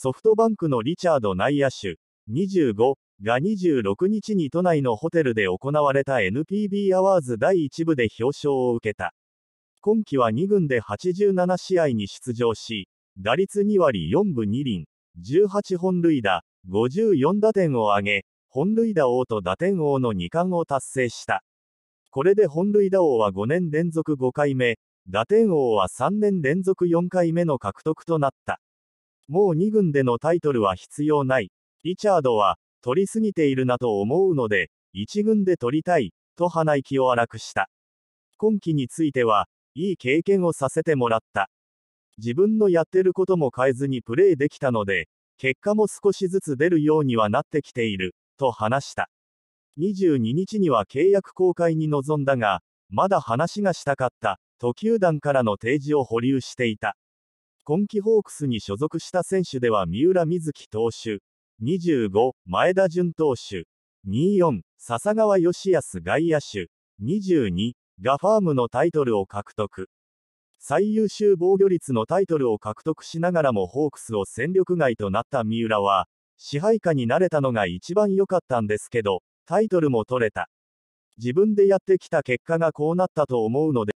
ソフトバンクのリチャード内野手25が26日に都内のホテルで行われた NPB アワーズ第1部で表彰を受けた。今季は2軍で87試合に出場し、打率2割4分2厘、18本塁打、54打点を挙げ、本塁打王と打点王の2冠を達成した。これで本塁打王は5年連続5回目、打点王は3年連続4回目の獲得となった。もう2軍でのタイトルは必要ない。リチャードは、取りすぎているなと思うので、1軍で取りたい、と鼻息を荒くした。今季については、いい経験をさせてもらった。自分のやってることも変えずにプレーできたので、結果も少しずつ出るようにはなってきている、と話した。22日には契約更改に臨んだが、まだ話がしたかった、と球団からの提示を保留していた。今季ホークスに所属した選手では三浦瑞希投手、25、前田潤投手、24、笹川義康外野手、22、ガファームのタイトルを獲得。最優秀防御率のタイトルを獲得しながらもホークスを戦力外となった三浦は、支配下になれたのが一番良かったんですけど、タイトルも取れた。自分でやってきた結果がこうなったと思うので、